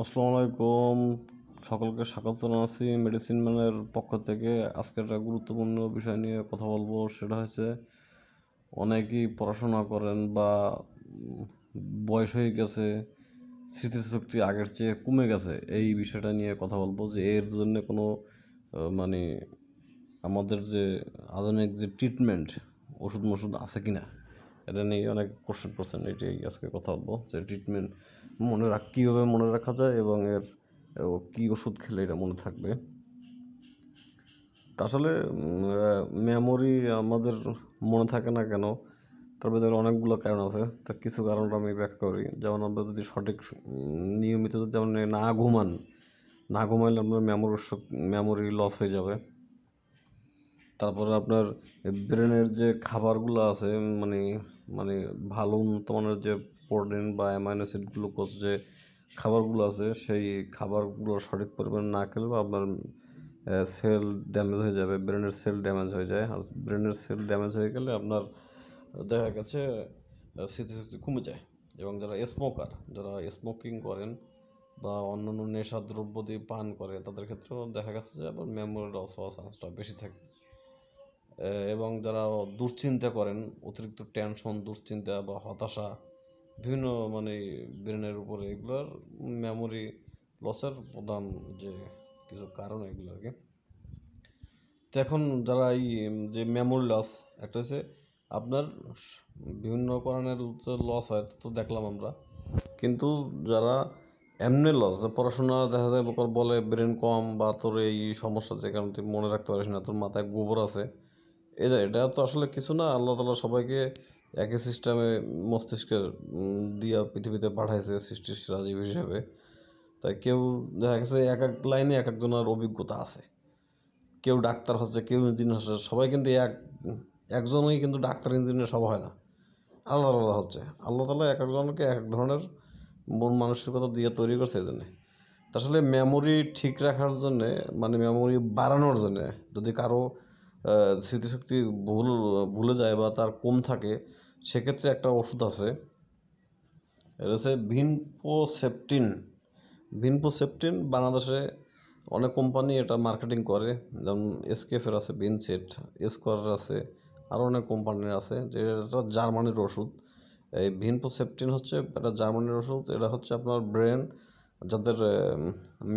আসসালামু আলাইকুম সকলকে স্বাগত জানাচ্ছি মেডিসিন ম্যানের পক্ষ থেকে আজকে একটা গুরুত্বপূর্ণ বিষয় নিয়ে কথা বলবো সেটা হচ্ছে অনেকেই পড়াশোনা করেন বা বয়স হয়ে গেছে স্মৃতিশক্তি আগের চেয়ে কমে গেছে এই বিষয়টা নিয়ে কথা বলবো যে এর জন্য কোনো মানে আমাদের যে আধুনিক যে ট্রিটমেন্ট ওষুধ মশুধ আছে কি না এটা নিয়ে অনেক কোশ্চেন করছেন এটি আজকে কথা বলবো যে ট্রিটমেন্ট মনে রাখ কীভাবে মনে রাখা যায় এবং এর কী ওষুধ খেলে এটা মনে থাকবে আসলে মেমোরি আমাদের মনে থাকে না কেন তার ভেতরে অনেকগুলো কারণ আছে তার কিছু কারণটা আমি ব্যাখ্যা করি যেমন আমরা যদি সঠিক নিয়মিত যেমন না ঘুমান না ঘুমাইলে আপনার মেমোরি মেমোরি লস হয়ে যাবে তারপরে আপনার ব্রেনের যে খাবারগুলো আছে মানে মানে ভালো উন্নত মানের যে প্রোটিন বা অ্যামাইনোসিড গ্লুকোজ যে খাবারগুলো আছে সেই খাবারগুলো সঠিক পরিমাণে না খেলে বা আপনার সেল ড্যামেজ হয়ে যাবে ব্রেনের সেল ড্যামেজ হয়ে যায় আর ব্রেনের সেল ড্যামেজ হয়ে গেলে আপনার দেখা গেছে স্মৃতিশক্তি কমে যায় এবং যারা স্মোকার যারা স্মোকিং করেন বা অন্যান্য নেশা দ্রব্য দিয়ে পান করে তাদের ক্ষেত্রেও দেখা গেছে যে আবার মেমোরি লস হওয়ার চান্সটা বেশি থাকে এবং যারা দুশ্চিন্তা করেন অতিরিক্ত টেনশন দুশ্চিন্তা বা হতাশা বিভিন্ন মানে ব্রেনের উপরে এগুলোর মেমোরি লসের প্রধান যে কিছু কারণ এগুলো আর কি তো এখন যারা এই যে মেমোরি লস একটা হচ্ছে আপনার বিভিন্ন কারণের লস হয় তো দেখলাম আমরা কিন্তু যারা এমনি লস পড়াশোনা দেখা যায় বলে ব্রেন কম বা তোর এই সমস্যা যে কারণে তুই মনে রাখতে পারিস না তোর মাথায় গোবর আছে এটা তো আসলে কিছু না আল্লাহ তালা সবাইকে একই সিস্টেমে মস্তিষ্কের দিয়া পৃথিবীতে পাঠাইছে সৃষ্টির রাজীব হিসেবে তাই কেউ দেখা গেছে এক এক লাইনে এক একজনের অভিজ্ঞতা আছে কেউ ডাক্তার হচ্ছে কেউ ইঞ্জিনিয়ার হচ্ছে সবাই কিন্তু এক একজনই কিন্তু ডাক্তার ইঞ্জিনিয়ার সব হয় না আল্লাহ আলাদা হচ্ছে আল্লাহ তালা এক একজনকে এক এক ধরনের মন মানসিকতা দিয়ে তৈরি করছে এই জন্যে তা আসলে মেমোরি ঠিক রাখার জন্যে মানে মেমোরি বাড়ানোর জন্যে যদি কারো স্মৃতিশক্তি ভুল ভুলে যায় বা তার কম থাকে সেক্ষেত্রে একটা ওষুধ আছে এটা হচ্ছে ভিনপোসেপটিন ভিনপোসেপটিন বাংলাদেশে অনেক কোম্পানি এটা মার্কেটিং করে যেমন এসকেফের আছে বিনসেট এসকোয়ার আছে আরও অনেক কোম্পানির আছে যেটা জার্মানির ওষুধ এই ভিনপোসেপটিন হচ্ছে এটা জার্মানির ওষুধ এটা হচ্ছে আপনার ব্রেন যাদের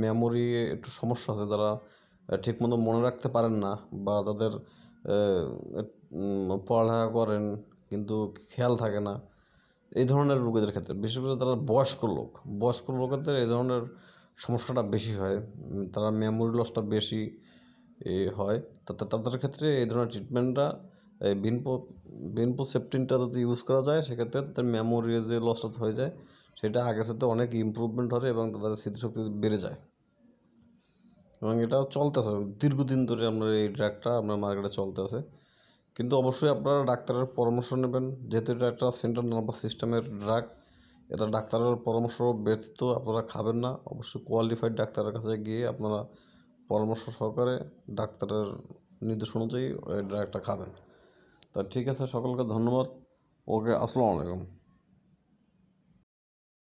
মেমোরি একটু সমস্যা আছে তারা ঠিকমতো মনে রাখতে পারেন না বা তাদের পড়ালেখা করেন কিন্তু খেয়াল থাকে না এই ধরনের রোগীদের ক্ষেত্রে বিশেষ করে তারা বয়স্ক লোক বয়স্ক লোকেদের এই ধরনের সমস্যাটা বেশি হয় তারা মেমোরি লসটা বেশি হয় তাতে তাদের ক্ষেত্রে এই ধরনের ট্রিটমেন্টটা এই বিনপো বিনপো সেপ্টিনটা যদি ইউজ করা যায় সেক্ষেত্রে তাদের মেমোরি যে লসটা হয়ে যায় সেটা আগের সাথে অনেক ইম্প্রুভমেন্ট হয় এবং তাদের স্মৃতিশক্তি বেড়ে যায় এবং এটা চলতেছে দীর্ঘদিন ধরে আপনার এই ড্রাগটা আপনার মার্কেটে চলতে আছে কিন্তু অবশ্যই আপনারা ডাক্তারের পরামর্শ নেবেন যেহেতু এটা একটা সেন্ট্রাল নার্ভাস সিস্টেমের ড্রাগ এটা ডাক্তারের পরামর্শ ব্যতীত আপনারা খাবেন না অবশ্যই কোয়ালিফাইড ডাক্তারের কাছে গিয়ে আপনারা পরামর্শ সহকারে ডাক্তারের নির্দেশ অনুযায়ী ওই ড্রাগটা খাবেন তা ঠিক আছে সকলকে ধন্যবাদ ওকে আসসালামু আলাইকুম